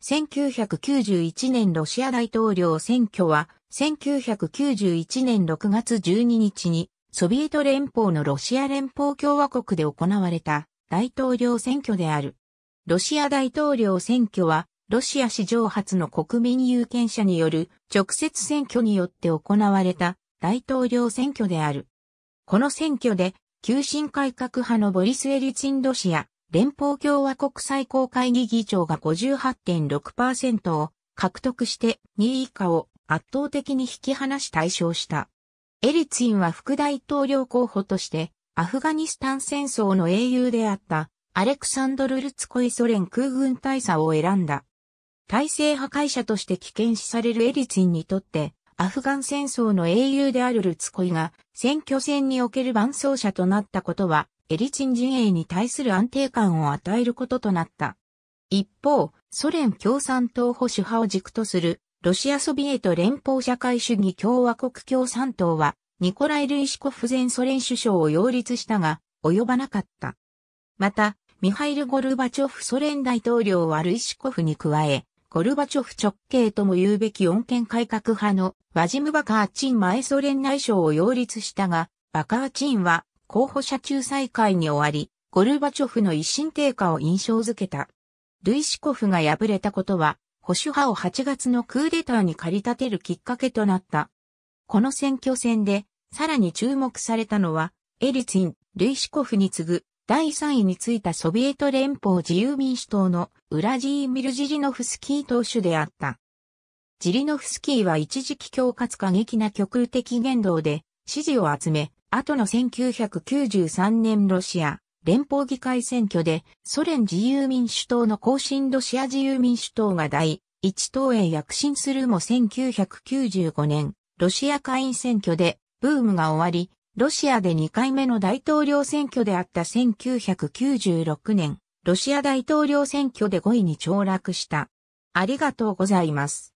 1991年ロシア大統領選挙は、1991年6月12日に、ソビエト連邦のロシア連邦共和国で行われた大統領選挙である。ロシア大統領選挙は、ロシア史上初の国民有権者による直接選挙によって行われた大統領選挙である。この選挙で、急進改革派のボリス・エリツィンロシア連邦共和国最高会議議長が58.6%を獲得して2位以下を圧倒的に引き離し対象した。エリツィンは副大統領候補としてアフガニスタン戦争の英雄であったアレクサンドル・ルツコイソ連空軍大佐を選んだ。体制破壊者として危険視されるエリツィンにとってアフガン戦争の英雄であるルツコイが選挙戦における伴走者となったことはエリチン陣営に対する安定感を与えることとなった。一方、ソ連共産党保守派を軸とする、ロシアソビエト連邦社会主義共和国共産党は、ニコライ・ルイシコフ前ソ連首相を擁立したが、及ばなかった。また、ミハイル・ゴルバチョフソ連大統領はルイシコフに加え、ゴルバチョフ直系とも言うべき穏健改革派のワジム・バカーチン前ソ連内相を擁立したが、バカーチンは候補者仲裁会に終わり、ゴルバチョフの一心低下を印象づけた。ルイシコフが敗れたことは、保守派を8月のクーデターに駆り立てるきっかけとなった。この選挙戦で、さらに注目されたのは、エリツィン、ルイシコフに次ぐ、第3位についたソビエト連邦自由民主党のウラジーミル・ジリノフスキー党首であった。ジリノフスキーは一時期恐喝過激な極右的言動で支持を集め、後の1993年ロシア連邦議会選挙でソ連自由民主党の後進ロシア自由民主党が第一党へ躍進するも1995年ロシア下院選挙でブームが終わり、ロシアで2回目の大統領選挙であった1996年、ロシア大統領選挙で5位に凋落した。ありがとうございます。